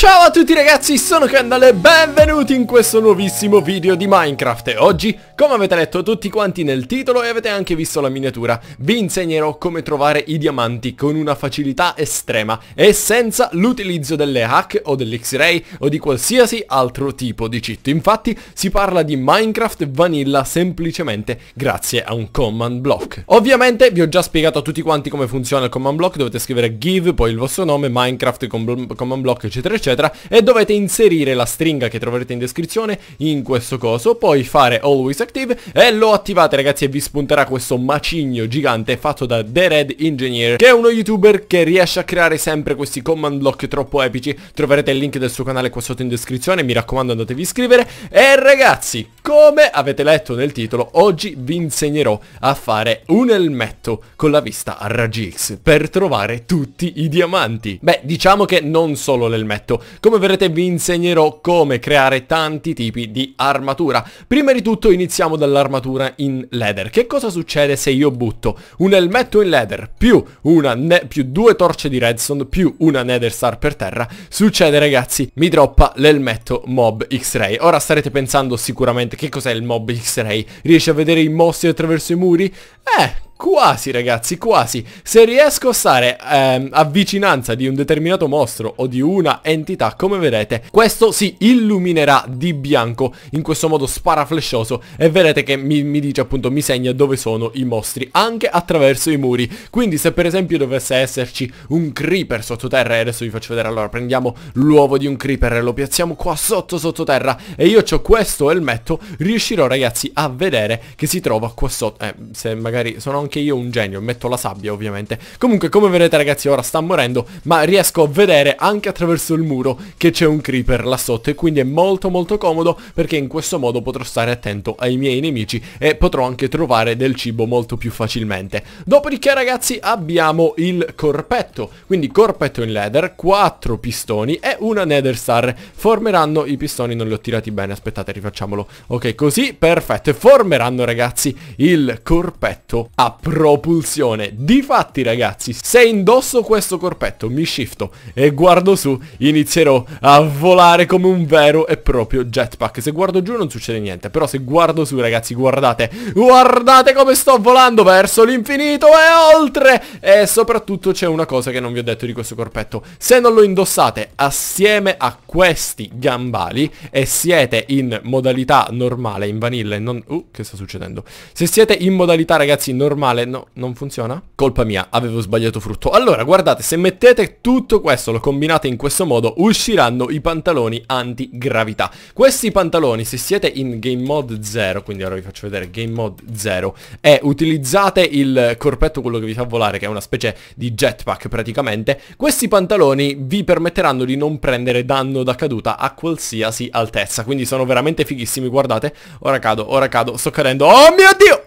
Ciao a tutti ragazzi, sono Kendall e benvenuti in questo nuovissimo video di Minecraft e oggi, come avete letto tutti quanti nel titolo e avete anche visto la miniatura, vi insegnerò come trovare i diamanti con una facilità estrema e senza l'utilizzo delle hack o dell'X-Ray o di qualsiasi altro tipo di cheat. Infatti si parla di Minecraft Vanilla semplicemente grazie a un command block. Ovviamente vi ho già spiegato a tutti quanti come funziona il command block, dovete scrivere give, poi il vostro nome, Minecraft command block eccetera eccetera eccetera e dovete inserire la stringa che troverete in descrizione in questo coso poi fare always active e lo attivate ragazzi e vi spunterà questo macigno gigante fatto da The Red Engineer che è uno youtuber che riesce a creare sempre questi command block troppo epici troverete il link del suo canale qua sotto in descrizione mi raccomando andatevi a iscrivere e ragazzi come avete letto nel titolo, oggi vi insegnerò a fare un elmetto con la vista a raggi X per trovare tutti i diamanti. Beh, diciamo che non solo l'elmetto. Come vedrete vi insegnerò come creare tanti tipi di armatura. Prima di tutto iniziamo dall'armatura in leather. Che cosa succede se io butto un elmetto in leather più, una più due torce di redstone più una nether star per terra? Succede ragazzi, mi droppa l'elmetto mob X-ray. Ora starete pensando sicuramente praticamente. Che cos'è il mob X-Ray? Riesce a vedere i mossi attraverso i muri? Eh, Quasi ragazzi, quasi. Se riesco a stare ehm, a vicinanza di un determinato mostro o di una entità, come vedete, questo si illuminerà di bianco in questo modo sparaflescioso e vedete che mi, mi, dice appunto, mi segna dove sono i mostri, anche attraverso i muri. Quindi se per esempio dovesse esserci un creeper sottoterra, e adesso vi faccio vedere, allora prendiamo l'uovo di un creeper e lo piazziamo qua sotto sottoterra e io ho questo elmetto, riuscirò ragazzi a vedere che si trova qua sotto. Eh, se magari sono anche anche io un genio, metto la sabbia ovviamente. Comunque come vedete ragazzi ora sta morendo, ma riesco a vedere anche attraverso il muro che c'è un creeper là sotto e quindi è molto molto comodo perché in questo modo potrò stare attento ai miei nemici e potrò anche trovare del cibo molto più facilmente. Dopodiché ragazzi abbiamo il corpetto, quindi corpetto in leather, 4 pistoni e una nether star. Formeranno i pistoni, non li ho tirati bene, aspettate rifacciamolo. Ok così, perfetto, e formeranno ragazzi il corpetto up propulsione. Difatti ragazzi, se indosso questo corpetto, mi shifto e guardo su, inizierò a volare come un vero e proprio jetpack. Se guardo giù non succede niente, però se guardo su ragazzi, guardate, guardate come sto volando verso l'infinito e oltre. E soprattutto c'è una cosa che non vi ho detto di questo corpetto. Se non lo indossate assieme a questi gambali e siete in modalità normale, in vanilla e non... Uh, che sta succedendo? Se siete in modalità ragazzi normale, male, no, non funziona? Colpa mia, avevo sbagliato frutto. Allora, guardate, se mettete tutto questo, lo combinate in questo modo, usciranno i pantaloni antigravità. Questi pantaloni, se siete in game mode 0, quindi ora vi faccio vedere game mode 0, e utilizzate il corpetto, quello che vi fa volare, che è una specie di jetpack praticamente, questi pantaloni vi permetteranno di non prendere danno da caduta a qualsiasi altezza. Quindi sono veramente fighissimi, guardate. Ora cado, ora cado, sto cadendo. Oh mio Dio!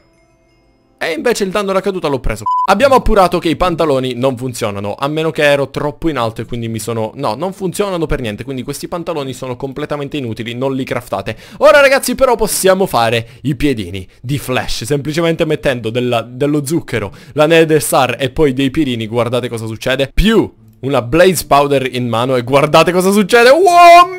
E invece il danno alla caduta l'ho preso. Abbiamo appurato che i pantaloni non funzionano, a meno che ero troppo in alto e quindi mi sono... No, non funzionano per niente, quindi questi pantaloni sono completamente inutili, non li craftate. Ora ragazzi però possiamo fare i piedini di Flash, semplicemente mettendo della... dello zucchero, la Nether Star e poi dei piedini, guardate cosa succede. Più una blaze powder in mano e guardate cosa succede. Oh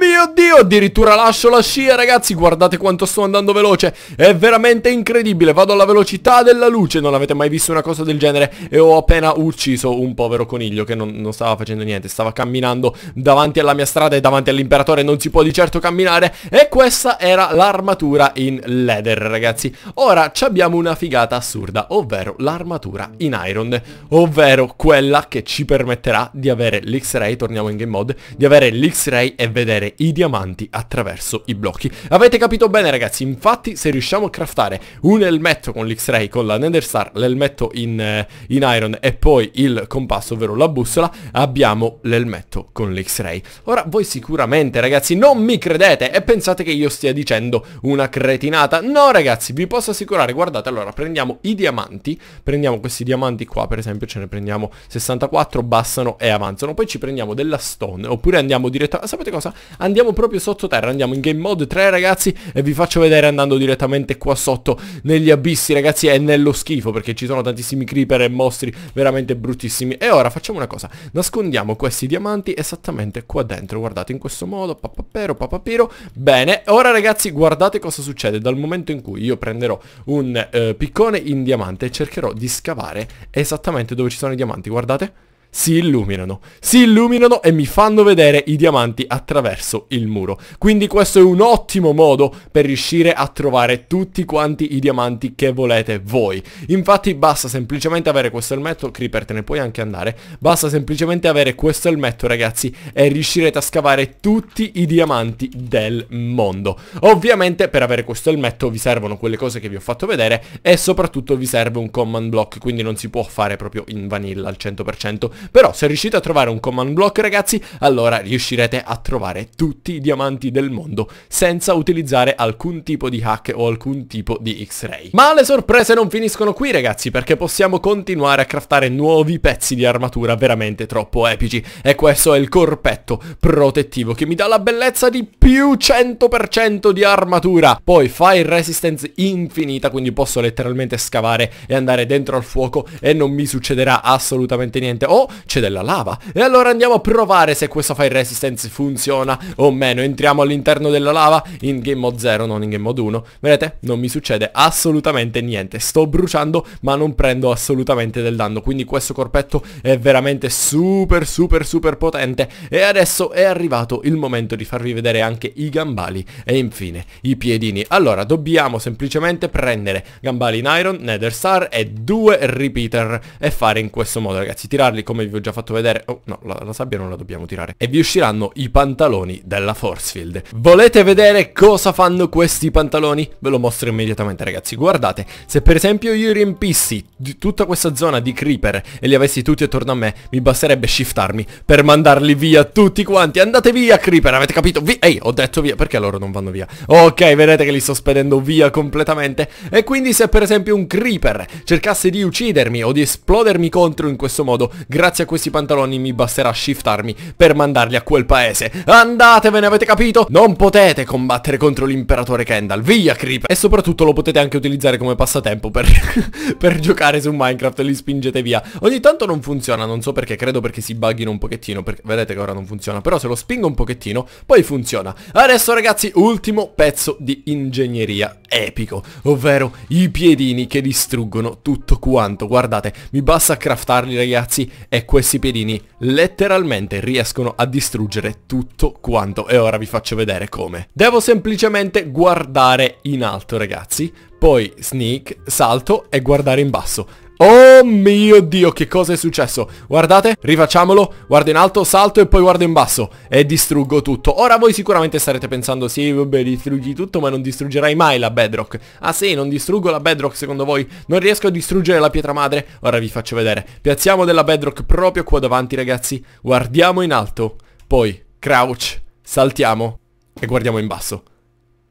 mio Dio, addirittura lascio la scia ragazzi, guardate quanto sto andando veloce. È veramente incredibile, vado alla velocità della luce, non avete mai visto una cosa del genere e ho appena ucciso un povero coniglio che non, non stava facendo niente, stava camminando davanti alla mia strada e davanti all'imperatore non si può di certo camminare e questa era l'armatura in leather ragazzi. Ora ci abbiamo una figata assurda, ovvero l'armatura in iron, ovvero quella che ci permetterà di avere l'X-Ray, torniamo in game mode, di avere l'X-Ray e vedere i diamanti attraverso i blocchi. Avete capito bene ragazzi, infatti se riusciamo a craftare un elmetto con l'X-Ray, con la Nether Star, l'elmetto in, eh, in iron e poi il compasso, ovvero la bussola, abbiamo l'elmetto con l'X-Ray. Ora voi sicuramente ragazzi non mi credete e pensate che io stia dicendo una cretinata. No ragazzi, vi posso assicurare, guardate, allora prendiamo i diamanti, prendiamo questi diamanti qua per esempio, ce ne prendiamo 64, bastano e avanti avanzano, poi ci prendiamo della stone, oppure andiamo direttamente... Sapete cosa? Andiamo proprio sottoterra, andiamo in game mode 3 ragazzi e vi faccio vedere andando direttamente qua sotto negli abissi ragazzi e nello schifo perché ci sono tantissimi creeper e mostri veramente bruttissimi. E ora facciamo una cosa, nascondiamo questi diamanti esattamente qua dentro, guardate in questo modo, papapero, papapero, bene, ora ragazzi guardate cosa succede dal momento in cui io prenderò un eh, piccone in diamante e cercherò di scavare esattamente dove ci sono i diamanti, guardate si illuminano. Si illuminano e mi fanno vedere i diamanti attraverso il muro. Quindi questo è un ottimo modo per riuscire a trovare tutti quanti i diamanti che volete voi. Infatti basta semplicemente avere questo elmetto, Creeper te ne puoi anche andare, basta semplicemente avere questo elmetto ragazzi e riuscirete a scavare tutti i diamanti del mondo. Ovviamente per avere questo elmetto vi servono quelle cose che vi ho fatto vedere e soprattutto vi serve un command block, quindi non si può fare proprio in vanilla al 100% però se riuscite a trovare un command block ragazzi, allora riuscirete a trovare tutti i diamanti del mondo senza utilizzare alcun tipo di hack o alcun tipo di x-ray. Ma le sorprese non finiscono qui ragazzi perché possiamo continuare a craftare nuovi pezzi di armatura veramente troppo epici e questo è il corpetto protettivo che mi dà la bellezza di più 100% di armatura. Poi fire resistance infinita quindi posso letteralmente scavare e andare dentro al fuoco e non mi succederà assolutamente niente. O c'è della lava. E allora andiamo a provare se questo fire resistance funziona o meno. Entriamo all'interno della lava in game mode 0, non in game mode 1. Vedete? Non mi succede assolutamente niente. Sto bruciando ma non prendo assolutamente del danno. Quindi questo corpetto è veramente super super super potente. E adesso è arrivato il momento di farvi vedere anche i gambali e infine i piedini. Allora dobbiamo semplicemente prendere gambali in iron, nether star e due repeater e fare in questo modo ragazzi. Tirarli con come vi ho già fatto vedere Oh no la, la sabbia non la dobbiamo tirare E vi usciranno i pantaloni della force field Volete vedere cosa fanno questi pantaloni? Ve lo mostro immediatamente ragazzi Guardate se per esempio io riempissi tutta questa zona di creeper E li avessi tutti attorno a me Mi basterebbe shiftarmi per mandarli via tutti quanti Andate via creeper avete capito? Vi Ehi ho detto via perché loro non vanno via? Ok vedete che li sto spedendo via completamente E quindi se per esempio un creeper cercasse di uccidermi o di esplodermi contro in questo modo Grazie grazie a questi pantaloni mi basterà shiftarmi per mandarli a quel paese. Andatevene, avete capito? Non potete combattere contro l'imperatore Kendall. Via, creep! E soprattutto lo potete anche utilizzare come passatempo per, per giocare su Minecraft. e Li spingete via. Ogni tanto non funziona, non so perché. Credo perché si buggino un pochettino. Perché vedete che ora non funziona. Però se lo spingo un pochettino, poi funziona. Adesso, ragazzi, ultimo pezzo di ingegneria epico, ovvero i piedini che distruggono tutto quanto. Guardate, mi basta craftarli ragazzi e questi piedini letteralmente riescono a distruggere tutto quanto. E ora vi faccio vedere come. Devo semplicemente guardare in alto ragazzi, poi sneak, salto e guardare in basso. Oh mio Dio, che cosa è successo? Guardate, rifacciamolo, guardo in alto, salto e poi guardo in basso e distruggo tutto. Ora voi sicuramente starete pensando, sì, vabbè, distruggi tutto, ma non distruggerai mai la bedrock. Ah sì, non distruggo la bedrock secondo voi? Non riesco a distruggere la pietra madre? Ora vi faccio vedere. Piazziamo della bedrock proprio qua davanti, ragazzi. Guardiamo in alto, poi crouch, saltiamo e guardiamo in basso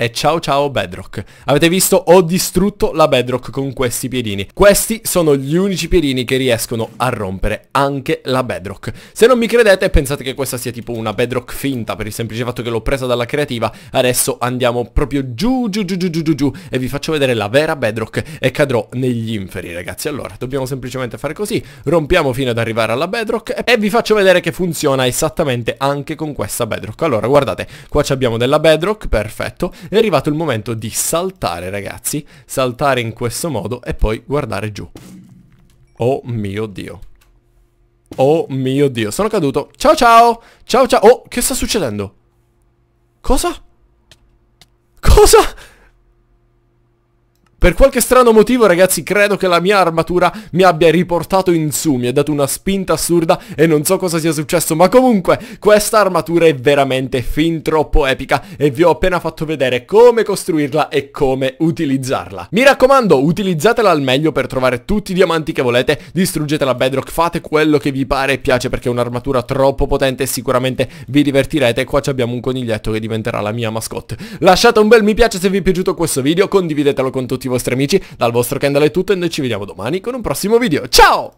e ciao ciao Bedrock. Avete visto? Ho distrutto la Bedrock con questi piedini. Questi sono gli unici piedini che riescono a rompere anche la Bedrock. Se non mi credete e pensate che questa sia tipo una Bedrock finta per il semplice fatto che l'ho presa dalla creativa, adesso andiamo proprio giù giù giù giù giù giù giù e vi faccio vedere la vera Bedrock e cadrò negli inferi ragazzi. Allora, dobbiamo semplicemente fare così, rompiamo fino ad arrivare alla Bedrock e vi faccio vedere che funziona esattamente anche con questa Bedrock. Allora, guardate, qua abbiamo della Bedrock, perfetto, è arrivato il momento di saltare ragazzi, saltare in questo modo e poi guardare giù. Oh mio Dio. Oh mio Dio, sono caduto. Ciao ciao! Ciao ciao! Oh, che sta succedendo? Cosa? Cosa? Per qualche strano motivo ragazzi credo che la mia armatura mi abbia riportato in su, mi ha dato una spinta assurda e non so cosa sia successo, ma comunque questa armatura è veramente fin troppo epica e vi ho appena fatto vedere come costruirla e come utilizzarla. Mi raccomando, utilizzatela al meglio per trovare tutti i diamanti che volete, distruggete la bedrock, fate quello che vi pare e piace perché è un'armatura troppo potente e sicuramente vi divertirete. Qua abbiamo un coniglietto che diventerà la mia mascotte. Lasciate un bel mi piace se vi è piaciuto questo video, condividetelo con tutti i vostri amici, dal vostro Kendall è tutto e noi ci vediamo domani con un prossimo video. Ciao!